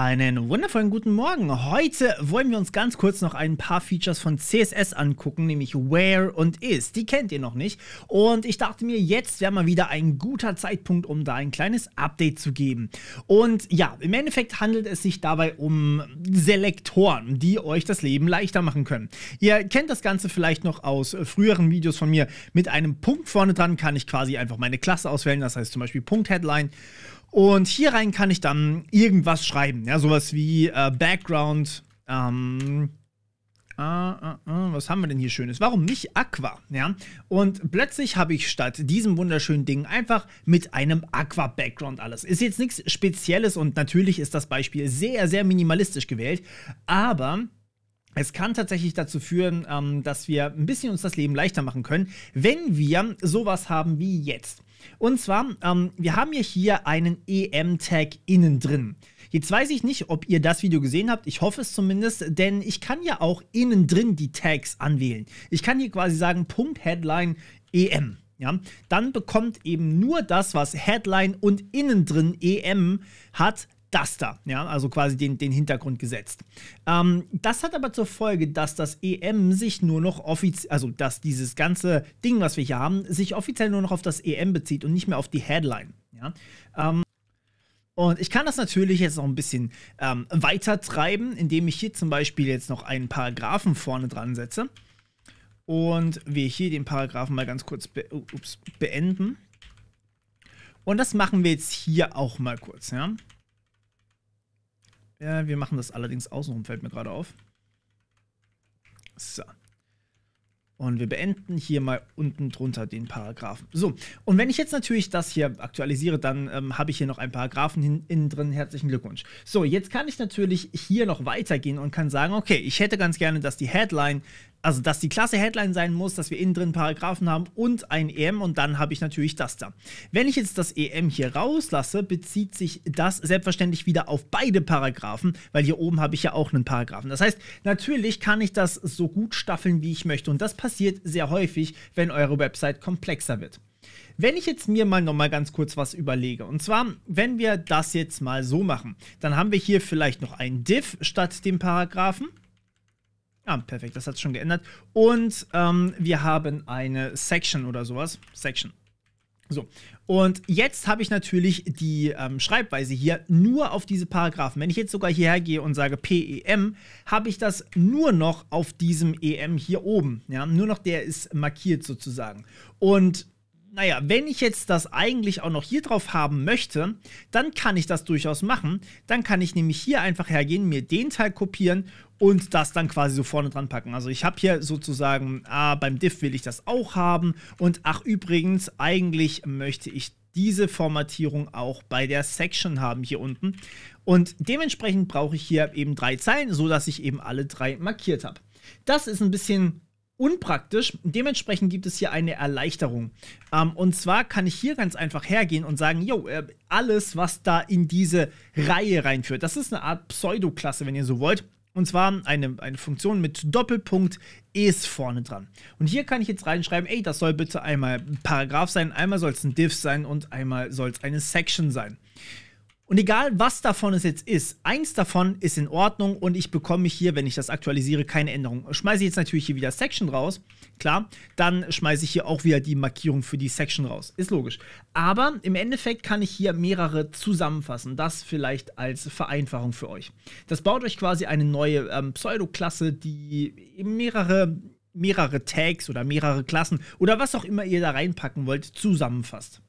Einen wundervollen guten Morgen. Heute wollen wir uns ganz kurz noch ein paar Features von CSS angucken, nämlich Where und Is. Die kennt ihr noch nicht. Und ich dachte mir, jetzt wäre mal wieder ein guter Zeitpunkt, um da ein kleines Update zu geben. Und ja, im Endeffekt handelt es sich dabei um Selektoren, die euch das Leben leichter machen können. Ihr kennt das Ganze vielleicht noch aus früheren Videos von mir. Mit einem Punkt vorne dran kann ich quasi einfach meine Klasse auswählen, das heißt zum Beispiel Punkt Headline. Und hier rein kann ich dann irgendwas schreiben. Ja, sowas wie äh, Background. Ähm, äh, äh, äh, was haben wir denn hier Schönes? Warum nicht Aqua? Ja? Und plötzlich habe ich statt diesem wunderschönen Ding einfach mit einem Aqua-Background alles. Ist jetzt nichts Spezielles und natürlich ist das Beispiel sehr, sehr minimalistisch gewählt, aber es kann tatsächlich dazu führen, ähm, dass wir ein bisschen uns das Leben leichter machen können, wenn wir sowas haben wie jetzt. Und zwar, ähm, wir haben ja hier einen EM-Tag innen drin. Jetzt weiß ich nicht, ob ihr das Video gesehen habt. Ich hoffe es zumindest, denn ich kann ja auch innen drin die Tags anwählen. Ich kann hier quasi sagen Punkt Headline EM. Ja, dann bekommt eben nur das, was Headline und innen drin EM hat, das da, ja, also quasi den, den Hintergrund gesetzt. Ähm, das hat aber zur Folge, dass das EM sich nur noch offiziell, also dass dieses ganze Ding, was wir hier haben, sich offiziell nur noch auf das EM bezieht und nicht mehr auf die Headline, ja. Ähm, und ich kann das natürlich jetzt noch ein bisschen ähm, weiter treiben, indem ich hier zum Beispiel jetzt noch einen Paragraphen vorne dran setze. Und wir hier den Paragraphen mal ganz kurz be ups, beenden. Und das machen wir jetzt hier auch mal kurz, ja. Ja, wir machen das allerdings außenrum, fällt mir gerade auf. So. Und wir beenden hier mal unten drunter den Paragraphen. So, und wenn ich jetzt natürlich das hier aktualisiere, dann ähm, habe ich hier noch einen Paragraphen hin, innen drin. Herzlichen Glückwunsch. So, jetzt kann ich natürlich hier noch weitergehen und kann sagen, okay, ich hätte ganz gerne, dass die Headline also dass die klasse Headline sein muss, dass wir innen drin Paragraphen haben und ein EM und dann habe ich natürlich das da. Wenn ich jetzt das EM hier rauslasse, bezieht sich das selbstverständlich wieder auf beide Paragraphen, weil hier oben habe ich ja auch einen Paragraphen. Das heißt, natürlich kann ich das so gut staffeln, wie ich möchte und das passiert sehr häufig, wenn eure Website komplexer wird. Wenn ich jetzt mir mal nochmal ganz kurz was überlege, und zwar, wenn wir das jetzt mal so machen, dann haben wir hier vielleicht noch einen Div statt dem Paragraphen. Ja, ah, perfekt, das hat es schon geändert. Und ähm, wir haben eine Section oder sowas. Section. So, und jetzt habe ich natürlich die ähm, Schreibweise hier nur auf diese Paragraphen. Wenn ich jetzt sogar hierher gehe und sage PEM, habe ich das nur noch auf diesem EM hier oben. Ja, nur noch der ist markiert sozusagen. Und naja, wenn ich jetzt das eigentlich auch noch hier drauf haben möchte, dann kann ich das durchaus machen. Dann kann ich nämlich hier einfach hergehen, mir den Teil kopieren und das dann quasi so vorne dran packen. Also ich habe hier sozusagen, ah, beim Diff will ich das auch haben und ach übrigens, eigentlich möchte ich diese Formatierung auch bei der Section haben hier unten. Und dementsprechend brauche ich hier eben drei Zeilen, sodass ich eben alle drei markiert habe. Das ist ein bisschen unpraktisch. Dementsprechend gibt es hier eine Erleichterung. Ähm, und zwar kann ich hier ganz einfach hergehen und sagen, yo, äh, alles, was da in diese Reihe reinführt, das ist eine Art Pseudoklasse, wenn ihr so wollt. Und zwar eine, eine Funktion mit Doppelpunkt ist vorne dran. Und hier kann ich jetzt reinschreiben, ey, das soll bitte einmal ein Paragraph sein, einmal soll es ein Div sein und einmal soll es eine Section sein. Und egal, was davon es jetzt ist, eins davon ist in Ordnung und ich bekomme hier, wenn ich das aktualisiere, keine Änderung. Schmeiße ich jetzt natürlich hier wieder Section raus, klar, dann schmeiße ich hier auch wieder die Markierung für die Section raus. Ist logisch. Aber im Endeffekt kann ich hier mehrere zusammenfassen. Das vielleicht als Vereinfachung für euch. Das baut euch quasi eine neue ähm, Pseudo-Klasse, die mehrere mehrere Tags oder mehrere Klassen oder was auch immer ihr da reinpacken wollt, zusammenfasst.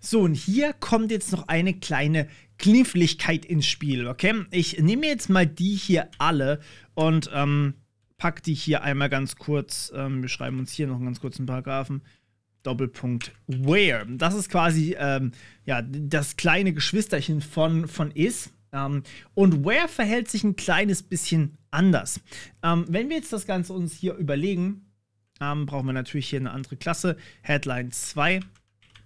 So, und hier kommt jetzt noch eine kleine Kniffligkeit ins Spiel, okay? Ich nehme jetzt mal die hier alle und ähm, pack die hier einmal ganz kurz. Ähm, wir schreiben uns hier noch einen ganz kurzen Paragraphen. Doppelpunkt where. Das ist quasi ähm, ja, das kleine Geschwisterchen von, von is. Ähm, und where verhält sich ein kleines bisschen anders. Ähm, wenn wir jetzt das Ganze uns hier überlegen, ähm, brauchen wir natürlich hier eine andere Klasse. Headline 2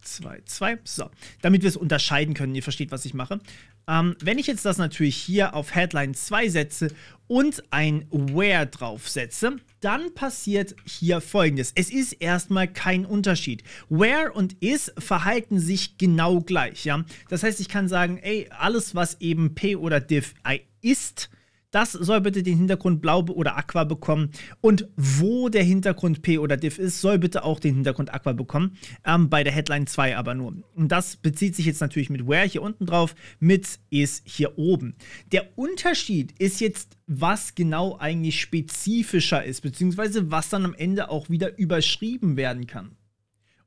2, 2. So, damit wir es unterscheiden können. Ihr versteht, was ich mache. Ähm, wenn ich jetzt das natürlich hier auf Headline 2 setze und ein Where draufsetze, dann passiert hier folgendes. Es ist erstmal kein Unterschied. Where und is verhalten sich genau gleich. Ja? Das heißt, ich kann sagen, ey, alles, was eben p oder div ist, das soll bitte den Hintergrund blau oder aqua bekommen. Und wo der Hintergrund P oder Div ist, soll bitte auch den Hintergrund aqua bekommen. Ähm, bei der Headline 2 aber nur. Und das bezieht sich jetzt natürlich mit where hier unten drauf, mit is hier oben. Der Unterschied ist jetzt, was genau eigentlich spezifischer ist, beziehungsweise was dann am Ende auch wieder überschrieben werden kann.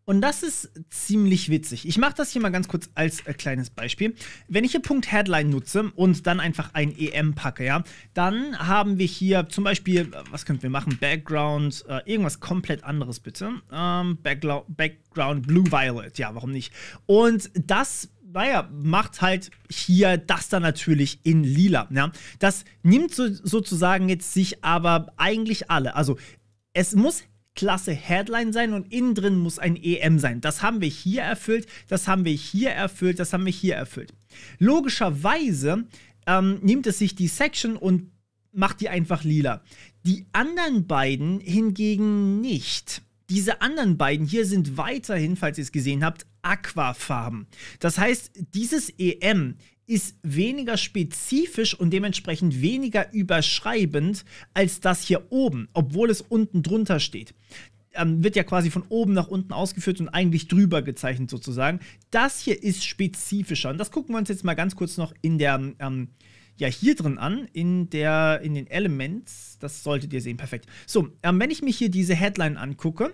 Und das ist ziemlich witzig. Ich mache das hier mal ganz kurz als äh, kleines Beispiel. Wenn ich hier Punkt Headline nutze und dann einfach ein EM packe, ja, dann haben wir hier zum Beispiel, äh, was könnten wir machen? Background, äh, irgendwas komplett anderes bitte. Ähm, Background Blue Violet, ja, warum nicht? Und das naja, macht halt hier das dann natürlich in lila. Ja? Das nimmt so, sozusagen jetzt sich aber eigentlich alle. Also es muss klasse Headline sein und innen drin muss ein EM sein. Das haben wir hier erfüllt, das haben wir hier erfüllt, das haben wir hier erfüllt. Logischerweise ähm, nimmt es sich die Section und macht die einfach lila. Die anderen beiden hingegen nicht. Diese anderen beiden hier sind weiterhin, falls ihr es gesehen habt, Aquafarben. Das heißt, dieses EM ist weniger spezifisch und dementsprechend weniger überschreibend als das hier oben, obwohl es unten drunter steht. Ähm, wird ja quasi von oben nach unten ausgeführt und eigentlich drüber gezeichnet sozusagen. Das hier ist spezifischer und das gucken wir uns jetzt mal ganz kurz noch in der, ähm, ja, hier drin an, in, der, in den Elements. Das solltet ihr sehen, perfekt. So, ähm, wenn ich mich hier diese Headline angucke,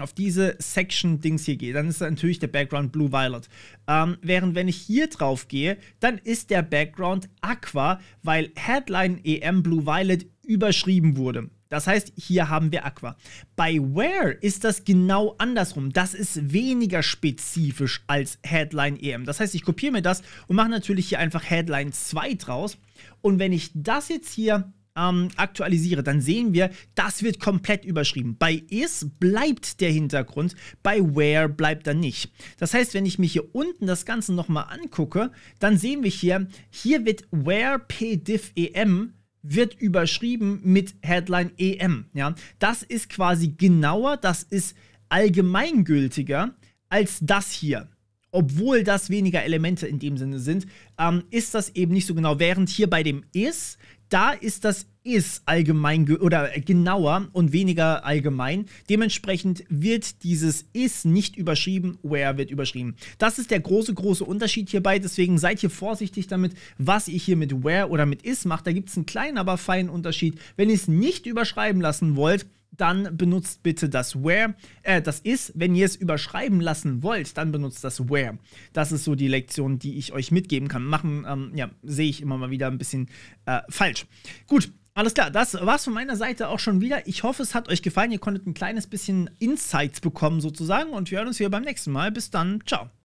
auf diese Section-Dings hier gehe, dann ist natürlich der Background Blue Violet. Ähm, während wenn ich hier drauf gehe, dann ist der Background Aqua, weil Headline EM Blue Violet überschrieben wurde. Das heißt, hier haben wir Aqua. Bei Where ist das genau andersrum. Das ist weniger spezifisch als Headline EM. Das heißt, ich kopiere mir das und mache natürlich hier einfach Headline 2 draus. Und wenn ich das jetzt hier ähm, aktualisiere, dann sehen wir, das wird komplett überschrieben. Bei is bleibt der Hintergrund, bei where bleibt er nicht. Das heißt, wenn ich mich hier unten das Ganze nochmal angucke, dann sehen wir hier, hier wird where pdiv em wird überschrieben mit Headline EM. Ja? Das ist quasi genauer, das ist allgemeingültiger als das hier obwohl das weniger Elemente in dem Sinne sind, ähm, ist das eben nicht so genau. Während hier bei dem is, da ist das is allgemein ge oder genauer und weniger allgemein. Dementsprechend wird dieses is nicht überschrieben, where wird überschrieben. Das ist der große, große Unterschied hierbei. Deswegen seid hier vorsichtig damit, was ihr hier mit where oder mit is macht. Da gibt es einen kleinen, aber feinen Unterschied. Wenn ihr es nicht überschreiben lassen wollt, dann benutzt bitte das where, äh, das ist, wenn ihr es überschreiben lassen wollt, dann benutzt das where. Das ist so die Lektion, die ich euch mitgeben kann. Machen, ähm, ja, sehe ich immer mal wieder ein bisschen äh, falsch. Gut, alles klar, das war's von meiner Seite auch schon wieder. Ich hoffe, es hat euch gefallen. Ihr konntet ein kleines bisschen Insights bekommen sozusagen und wir hören uns wieder beim nächsten Mal. Bis dann, ciao.